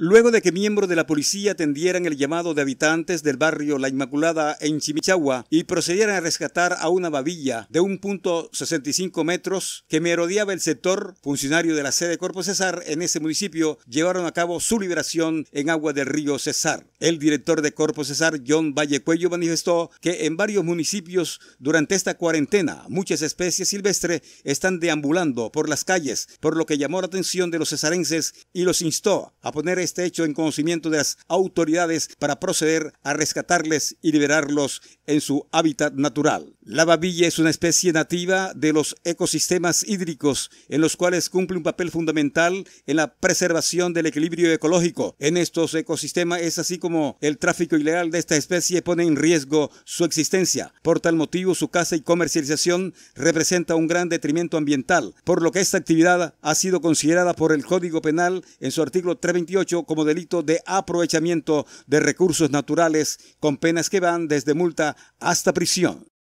Luego de que miembros de la policía atendieran el llamado de habitantes del barrio La Inmaculada en Chimichagua y procedieran a rescatar a una babilla de 1.65 metros que merodeaba el sector, funcionario de la sede Corpo Cesar en ese municipio llevaron a cabo su liberación en agua del río Cesar. El director de Corpo Cesar, John Vallecuello, manifestó que en varios municipios durante esta cuarentena muchas especies silvestres están deambulando por las calles, por lo que llamó la atención de los cesarenses y los instó a poner este hecho en conocimiento de las autoridades para proceder a rescatarles y liberarlos en su hábitat natural. La babilla es una especie nativa de los ecosistemas hídricos, en los cuales cumple un papel fundamental en la preservación del equilibrio ecológico. En estos ecosistemas es así como el tráfico ilegal de esta especie pone en riesgo su existencia. Por tal motivo, su caza y comercialización representa un gran detrimento ambiental, por lo que esta actividad ha sido considerada por el Código Penal en su artículo 328 como delito de aprovechamiento de recursos naturales con penas que van desde multa hasta prisión.